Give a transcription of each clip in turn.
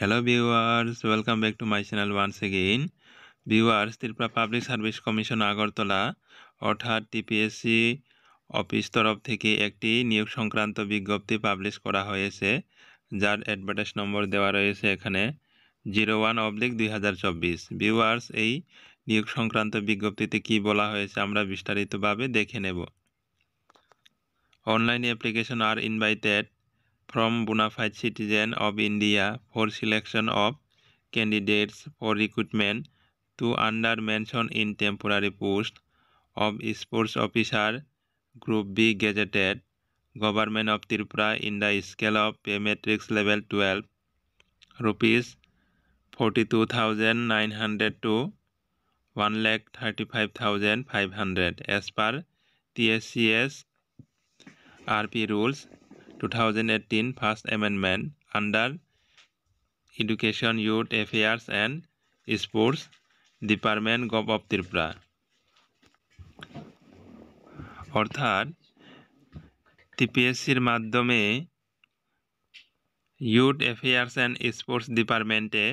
Hello viewers welcome back to my channel once again viewers Tripura public service commission Agartala অর্থাৎ TPSC office তরফ থেকে একটি নিয়োগ সংক্রান্ত বিজ্ঞপ্তি পাবলিশ করা হয়েছে যার অ্যাডভার্টাইজ নম্বর দেওয়া রয়েছে এখানে জিরো ওয়ান অবলিক দুই হাজার চব্বিশ এই নিয়োগ সংক্রান্ত বিজ্ঞপ্তিতে কি বলা হয়েছে আমরা বিস্তারিতভাবে দেখে নেব অনলাইন অ্যাপ্লিকেশন আর invited from bona fide citizens of India for selection of candidates for recruitment to under mention in temporary post of sports officer group B gazetted government of Tripura in the scale of pay matrix level 12 rupees 42,900 to 1,35,500 as per TSCS RP rules 2021 2018 First Amendment under Education, Youth Affairs and Sports Department of Tripura. অর্থাৎ টিপিএসসির মাধ্যমে youth affairs and sports ডিপার্টমেন্টে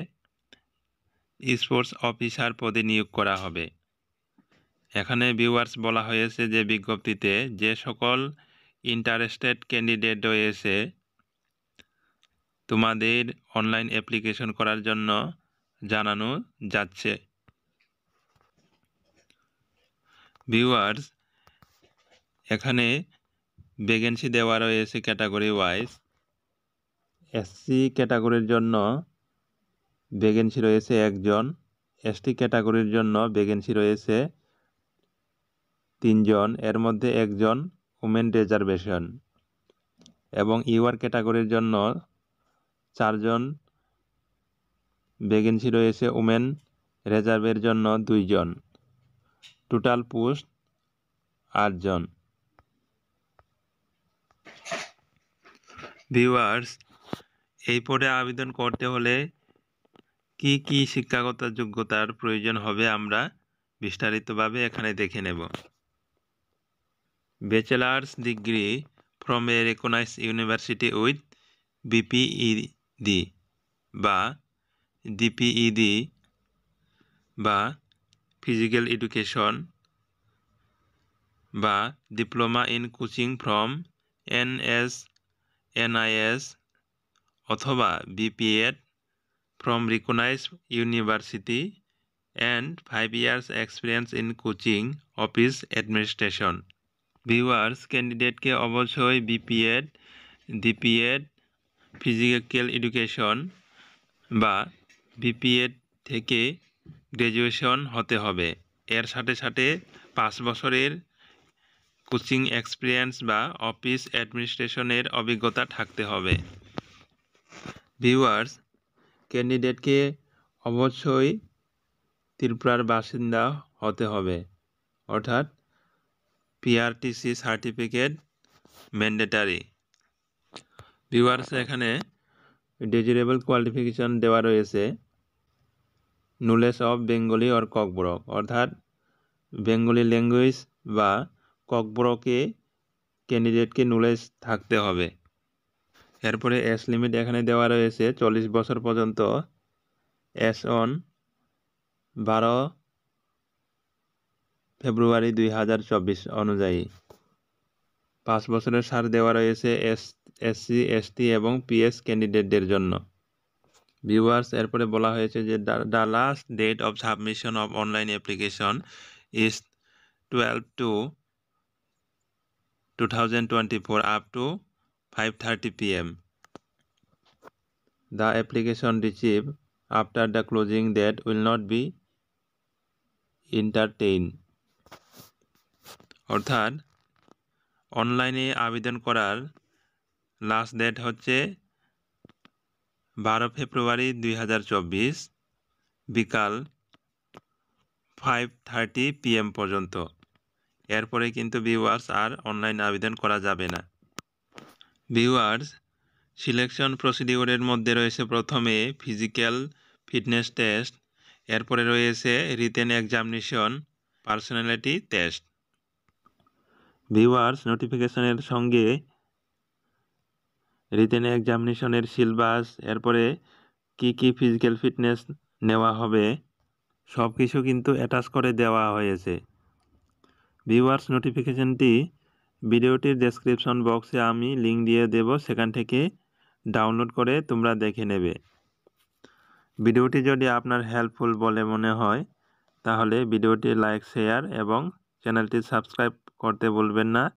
sports officer পদে নিয়োগ করা হবে এখানে viewers বলা হয়েছে যে বিজ্ঞপ্তিতে যে সকল ইন্টারেস্টেড ক্যান্ডিডেট রয়েছে তোমাদের অনলাইন অ্যাপ্লিকেশন করার জন্য জানানো যাচ্ছে ভিউয়ার্স এখানে ভ্যাকেন্সি দেওয়া রয়েছে ক্যাটাগরি ওয়াইজ এসসি ক্যাটাগরির জন্য ভ্যাকেন্সি রয়েছে একজন এসটি ক্যাটাগরির জন্য ভ্যাকেন্সি রয়েছে তিনজন এর মধ্যে একজন উমেন রিজার্ভেশন এবং ইউআর ক্যাটাগরির জন্য চারজন ভ্যাকেন্সি রয়েছে উমেন রিজার্ভের জন্য দুইজন টোটাল পোস্ট আটজন ভিউয়ার্স এই পদে আবেদন করতে হলে কি কি শিক্ষাগত যোগ্যতার প্রয়োজন হবে আমরা বিস্তারিতভাবে এখানে দেখে নেব bachelors degree from a recognise university with BPEd বা ডিপিইডি e বা ফিজিক্যাল এডুকেশন বা diploma in coaching from N S NIS অথবা BPEd from recognise university and five years experience in coaching office administration viewers ক্যান্ডিডেটকে অবশ্যই BPEd DPEd physical education বা BPEd থেকে graduation হতে হবে এর সাথে সাথে পাঁচ বছরের কোচিং এক্সপিরিয়েন্স বা অফিস অ্যাডমিনিস্ট্রেশনের অভিজ্ঞতা থাকতে হবে ভিউয়ার্স ক্যান্ডিডেটকে অবশ্যই ত্রিপুরার বাসিন্দা হতে হবে অর্থাৎ পিআরটিসি সার্টিফিকেট ম্যান্ডেটারি ভিউয়ার্স এখানে ডিজিরেবল কোয়ালিফিকেশন দেওয়া রয়েছে knowledge of Bengali or Kokborok অর্থাৎ বেঙ্গলি ল্যাঙ্গুয়েজ বা ককব্রকে ক্যান্ডিডেটকে নলেজ থাকতে হবে এরপরে এস লিমিট এখানে দেওয়া রয়েছে চল্লিশ বছর পর্যন্ত এস অন বারো ফেব্রুয়ারি দুই হাজার চব্বিশ অনুযায়ী পাঁচ বছরের সার দেওয়া রয়েছে এস এসসি এসটি এবং পিএস ক্যান্ডিডেটদের জন্য ভিউয়ার্স এরপরে বলা হয়েছে যে the last date of submission of online application is twelve two two thousand twenty four up to five thirty PM the application received after the closing date will not be entertained. অর্থাৎ অনলাইনে আবেদন করার last date হচ্ছে বারো ফেব্রুয়ারি দুই বিকাল five thirty PM পর্যন্ত এরপরে কিন্তু ভিউয়ার্স আর অনলাইন আবেদন করা যাবে না ভিউয়ার্স সিলেকশন প্রসিডিওরের মধ্যে রয়েছে প্রথমে ফিজিক্যাল ফিটনেস টেস্ট এরপরে রয়েছে written examination personality test viewers নোটিফিকেশনের সঙ্গে রিটেন এক্সামিনেশনের সিলেবাস এরপরে কি কি ফিজিক্যাল ফিটনেস নেওয়া হবে সব কিছু কিন্তু অ্যাটাচ করে দেওয়া হয়েছে ভিউয়ার্স নোটিফিকেশনটি ভিডিওটির ডেসক্রিপশন বক্সে আমি লিঙ্ক দিয়ে দেব সেখান থেকে ডাউনলোড করে তোমরা দেখে নেবে ভিডিওটি যদি আপনার হেল্পফুল বলে মনে হয় তাহলে ভিডিওটি লাইক শেয়ার এবং চ্যানেলটি সাবস্ক্রাইব Corte bolvena